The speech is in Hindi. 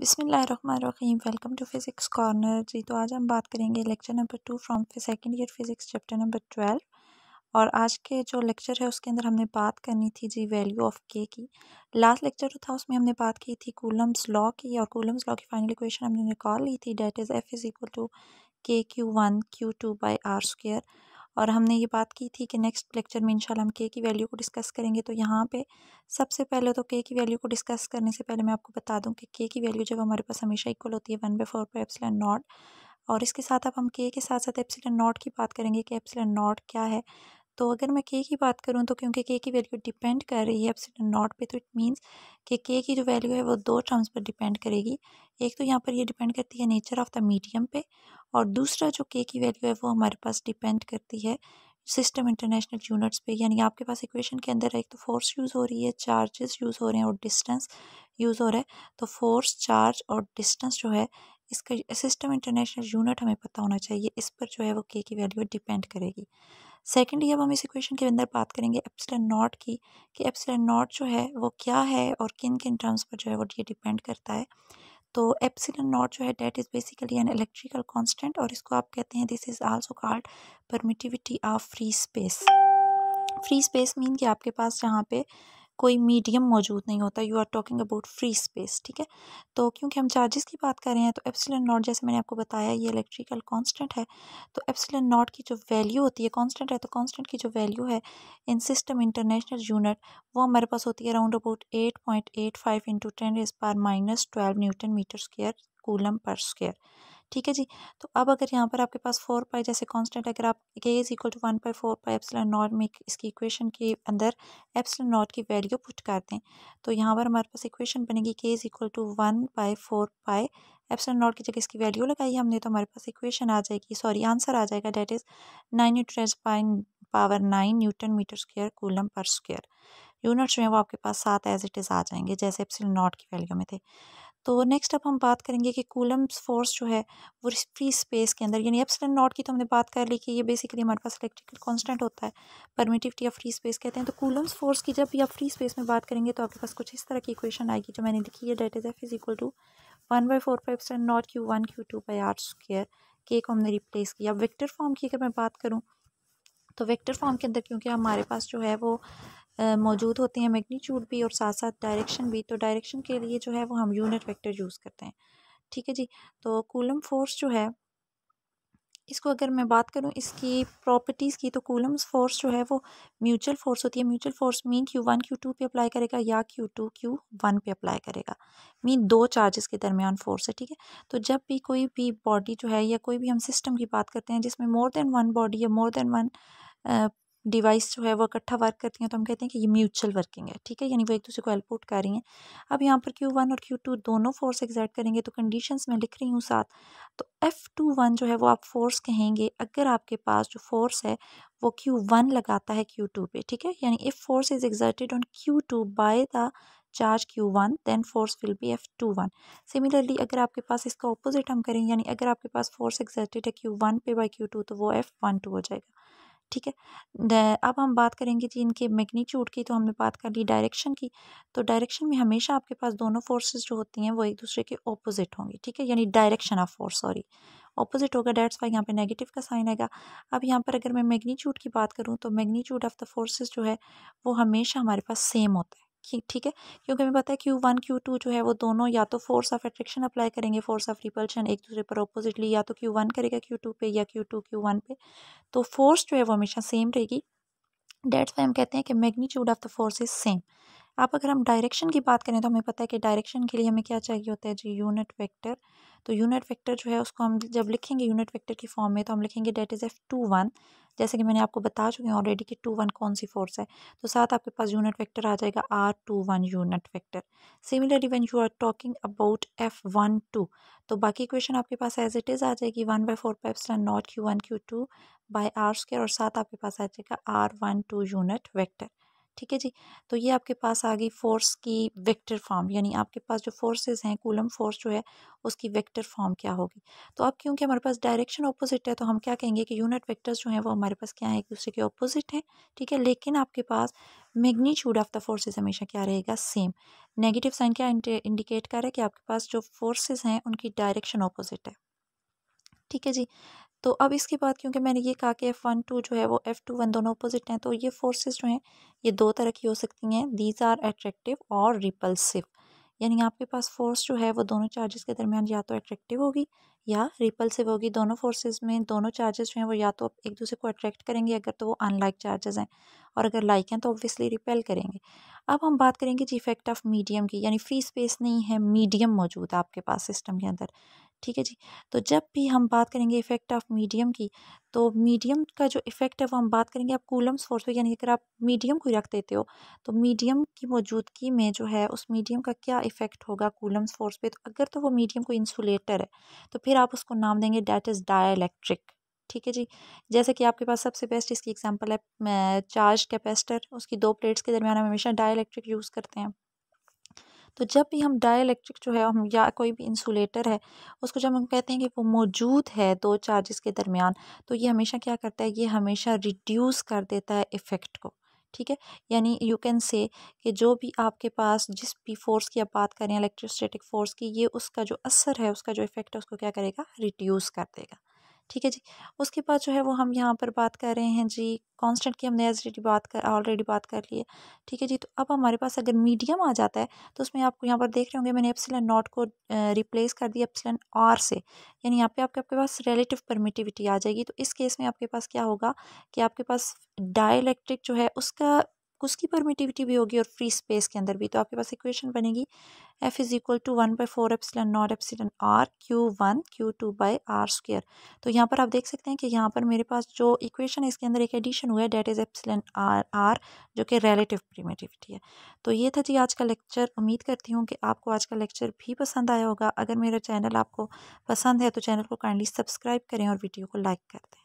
बिसमीम वेलकम टू फिज़िक्स कॉर्नर जी तो आज हम बात करेंगे lecture number two from second year physics chapter number twelve और आज के जो लेक्चर है उसके अंदर हमने बात करनी थी जी वैल्यू ऑफ के की लास्ट लेक्चर जो था उसमें हमने बात की थी कूलम्स लॉ की और कूलम्स लॉ की फाइनल इक्वेशन हमने निकाल ली थी that is F is equal to K Q one Q two by R square और हमने ये बात की थी कि नेक्स्ट लेक्चर में इंशाल्लाह हम के की वैल्यू को डिस्कस करेंगे तो यहाँ पे सबसे पहले तो के की वैल्यू को डिस्कस करने से पहले मैं आपको बता दूँ कि के की वैल्यू जब हमारे पास हमेशा इक्वल होती है one by four by epsilon nought और इसके साथ अब हम के के साथ साथ एप्सलन नॉट की बात करेंगे कि एप्सिलन नॉट क्या है तो अगर मैं के की बात करूँ तो क्योंकि के की वैल्यू डिपेंड कर रही है एप्सिलन नॉट पर तो इट मीन्स कि के की जो वैल्यू है वो दो टर्म्स पर डिपेंड करेगी एक तो यहाँ पर यह डिपेंड करती है नेचर ऑफ़ द मीडियम पर और दूसरा जो के की वैल्यू है वो हमारे पास डिपेंड करती है सिस्टम इंटरनेशनल यूनिट्स पे यानी आपके पास इक्वेशन के अंदर एक तो फोर्स यूज़ हो रही है चार्जेस यूज़ हो रहे हैं और डिस्टेंस यूज़ हो रहा है तो फोर्स चार्ज और डिस्टेंस जो है इसका सिस्टम इंटरनेशनल यूनिट हमें पता होना चाहिए इस पर जो है वो के की वैल्यू डिपेंड करेगी सेकेंडली अब हम इस इक्वेशन के अंदर बात करेंगे एप्सिलन नॉट की कि एप्सिलन नॉट जो है वो क्या है और किन किन टर्म्स पर जो है वो ये डिपेंड करता है तो एप्सिलन नॉट जो है that is basically an electrical constant और इसको आप कहते हैं this is also called permittivity of free space free space mean कि आपके पास जहाँ पे कोई मीडियम मौजूद नहीं होता you are talking about free space ठीक है तो क्योंकि हम चार्जेस की बात कर रहे हैं तो एप्सिलन नॉट जैसे मैंने आपको बताया ये इलेक्ट्रिकल कांस्टेंट है तो एप्सिलन नॉट की जो वैल्यू होती है कांस्टेंट है तो कांस्टेंट की जो वैल्यू है इन सिस्टम इंटरनेशनल यूनिट वो हमारे पास होती है around about eight point eight five into ten is पर minus twelve newton metre square coulomb पर स्केयर ठीक है जी तो अब अगर यहाँ पर आपके पास फोर पाई जैसे कांस्टेंट अगर आप K is equal to one by four pi epsilon nought में इसकी इक्वेशन के अंदर एप्सिलॉन नॉट की वैल्यू पुट कर दें तो यहाँ पर हमारे पास इक्वेशन बनेगी K is equal to one by four pi epsilon nought की जगह इसकी वैल्यू लगाई हमने तो हमारे पास इक्वेशन आ जाएगी सॉरी आंसर आ जाएगा डेट इज़ नाइन न्यूट्रेज पाइन power nine newton metre square coulomb पर स्क्वेयर यूनिट्स जो वो आपके पास सात एज इट इज़ आ जाएंगे जैसे एप्सिल नॉट की वैल्यू में थे तो नेक्स्ट अब हम बात करेंगे कि कूलम्स फोर्स जो है वो फ्री स्पेस के अंदर यानी एप्सलन नॉट की तो हमने बात कर ली कि ये बेसिकली हमारे पास इलेक्ट्रिकल कांस्टेंट होता है परमिटिविटी या फ्री स्पेस कहते हैं तो कूलम्स फोर्स की जब भी आप फ्री स्पेस में बात करेंगे तो आपके पास कुछ इस तरह की इक्वेशन आएगी जो मैंने लिखी है that is F is equal to one by four five seven nought Q one Q two by R square K को हमने रिप्लेस किया अब वेक्टर फॉर्म की अगर मैं बात करूँ तो वेक्टर फॉर्म के अंदर क्योंकि हमारे पास जो है वो मौजूद होते हैं मैग्नीट्यूड भी और साथ साथ डायरेक्शन भी तो डायरेक्शन के लिए जो है वो हम यूनिट वेक्टर यूज़ करते हैं ठीक है जी तो कूलम फोर्स जो है इसको अगर मैं बात करूं इसकी प्रॉपर्टीज़ की तो कूलम्स फोर्स जो है वो म्यूचुअल फोर्स होती है mutual force mean Q one Q two पर अप्लाई करेगा या क्यू टू क्यू वन पर अप्लाई करेगा मीन दो चार्जेस के दरमियान फोर्स है ठीक है तो जब भी कोई भी बॉडी जो है या कोई भी हम सिस्टम की बात करते हैं जिसमें मोर देन वन बॉडी या मोर देन वन डिवाइस जो है वो इकट्ठा वर्क करती हैं तो हम कहते हैं कि ये म्यूचुअल वर्किंग है ठीक है यानी वो एक दूसरे को हेल्प कर रही हैं अब यहाँ पर क्यू वन और क्यू टू दोनों फोर्स एग्जैक्ट करेंगे तो कंडीशन में लिख रही हूँ साथ तो एफ़ टू वन जो है वो आप फोर्स कहेंगे अगर आपके पास जो फोर्स है वो क्यू वन लगाता है क्यू टू पर ठीक है यानी if force is exerted on Q two by the charge Q one then force will be F two one similarly अगर आपके पास इसका ऑपोजिट हम करें यानी अगर आपके पास फोर्स एग्जर्टेड है क्यू वन पे बाई क्यू टू तो वो एफ वन टू हो जाएगा ठीक है अब हम बात करेंगे जी इनके मैग्नीट्यूड की तो हमने बात कर ली डायरेक्शन की तो डायरेक्शन में हमेशा आपके पास दोनों फोर्सेस जो होती हैं वो एक दूसरे के ऑपोजिट होंगी ठीक है यानी direction of force sorry opposite होगा डेट्स वाई यहाँ पे नेगेटिव का साइन आएगा अब यहाँ पर अगर मैं मैग्नीट्यूड की बात करूँ तो मैग्नीट्यूड ऑफ द फोर्सेज जो है वो हमेशा हमारे पास सेम होता है ठीक है क्योंकि हमें पता है क्यू वन क्यू टू जो है वो दोनों या तो फोर्स ऑफ अट्रैक्शन अप्लाई करेंगे फोर्स ऑफ रिपल्शन एक दूसरे पर अपोजिटली या तो क्यू वन करेगा क्यू टू पे या क्यू टू क्यू वन पे तो फोर्स जो है वो हमेशा सेम रहेगी डेट्स में हम कहते हैं कि magnitude of the force is same आप अगर हम डायरेक्शन की बात करें तो हमें पता है कि डायरेक्शन के लिए हमें क्या चाहिए होता है जी यूनिट वेक्टर तो यूनिट वेक्टर जो है उसको हम जब लिखेंगे यूनिट वेक्टर की फॉर्म में तो हम लिखेंगे that is F two one जैसे कि मैंने आपको बता चुकी हूँ ऑलरेडी कि टू वन कौन सी फोर्स है तो साथ आपके पास यूनिट वेक्टर आ जाएगा R two one unit vector similarly when you are talking about F one two तो बाकी क्वेश्चन आपके पास एज इट इज़ आ जाएगी one by four pi epsilon nought Q one Q two by R square और साथ आपके पास आ जाएगा R one two unit vector ठीक है जी तो ये आपके पास आ गई फोर्स की वेक्टर फॉर्म यानी आपके पास जो फोर्सेस हैं कूलम फोर्स जो है उसकी वेक्टर फॉर्म क्या होगी तो अब क्योंकि हमारे पास डायरेक्शन ऑपोजिट है तो हम क्या कहेंगे कि यूनिट वेक्टर्स जो हैं वो हमारे पास क्या है एक दूसरे के ऑपोजिट हैं ठीक है लेकिन आपके पास मैग्नीट्यूड ऑफ द फोर्सेज हमेशा क्या रहेगा सेम नेगेटिव साइन क्या इंडिकेट कर रहा है कि आपके पास जो फोर्सेज हैं उनकी डायरेक्शन ऑपोजिट है ठीक है जी तो अब इसके बाद क्योंकि मैंने ये कहा कि एफ़ वन टू जो है वो एफ़ टू वन दोनों अपोजिट हैं तो ये फोर्सेस जो हैं ये दो तरह की हो सकती हैं दीज आर एट्रैक्टिव और रिपल्सिव यानी आपके पास फोर्स जो है वो दोनों चार्जेस के दरमियान या तो एट्रैक्टिव होगी या रिपल्सिव होगी दोनों फोर्सेस में दोनों चार्जेस जो हैं वो या तो एक दूसरे को अट्रैक्ट करेंगे अगर तो वो अनलाइक चार्जेस हैं और अगर लाइक हैं तो ऑब्वियसली रिपेल करेंगे अब हम बात करेंगे जी इफेक्ट ऑफ मीडियम की यानी फ्री स्पेस नहीं है मीडियम मौजूद है आपके पास सिस्टम के अंदर ठीक है जी तो जब भी हम बात करेंगे इफ़ेक्ट ऑफ मीडियम की तो मीडियम का जो इफ़ेक्ट है वो हम बात करेंगे आप कूलम्स फोर्स पे यानी अगर आप मीडियम को रख देते हो तो मीडियम की मौजूदगी में जो है उस मीडियम का क्या इफ़ेक्ट होगा कूलम्स फोर्स पे तो अगर तो वो मीडियम को इंसुलेटर है तो फिर आप उसको नाम देंगे डैट इज़ डायलैक्ट्रिक ठीक है जी जैसे कि आपके पास सबसे बेस्ट इसकी एग्जांपल है चार्ज कैपेसिटर उसकी दो प्लेट्स के दरमियान हम हमेशा डाई यूज़ करते हैं तो जब भी हम डाई इलेक्ट्रिक जो है हम या कोई भी इंसुलेटर है उसको जब हम कहते हैं कि वो मौजूद है दो चार्जेस के दरमियान तो ये हमेशा क्या करता है ये हमेशा रिड्यूस कर देता है इफ़ेक्ट को ठीक है यानी यू कैन से कि जो भी आपके पास जिस भी फोर्स की आप बात करें इलेक्ट्रोस्टेटिक फोर्स की ये उसका जो असर है उसका जो इफ़ेक्ट है उसको क्या करेगा रिड्यूस कर देगा ठीक है जी उसके बाद जो है वो हम यहाँ पर बात कर रहे हैं जी कांस्टेंट की हमने ऑलरेडी बात कर ऑलरेडी बात कर ली है ठीक है जी तो अब हमारे पास अगर मीडियम आ जाता है तो उसमें आपको यहाँ पर देख रहे होंगे मैंने एप्सिलन नॉट को रिप्लेस कर दिया एप्सिलन आर से यानी यहाँ पे आपके आपके पास रिलेटिव परमिटिविटी आ जाएगी तो इस केस में आपके पास क्या होगा कि आपके पास डायलैक्ट्रिक जो है उसका उसकी परमिटिविटी भी होगी और फ्री स्पेस के अंदर भी तो आपके पास इक्वेशन बनेगी F is equal to one by four epsilon nought epsilon R Q one Q two by R square तो यहाँ पर आप देख सकते हैं कि यहाँ पर मेरे पास जो इक्वेशन है इसके अंदर एक एडिशन हुआ है that is epsilon R R जो कि रिलेटिव प्रीमेटिविटी है तो ये था जी आज का लेक्चर उम्मीद करती हूँ कि आपको आज का लेक्चर भी पसंद आया होगा अगर मेरा चैनल आपको पसंद है तो चैनल को काइंडली सब्सक्राइब करें और वीडियो को लाइक कर दें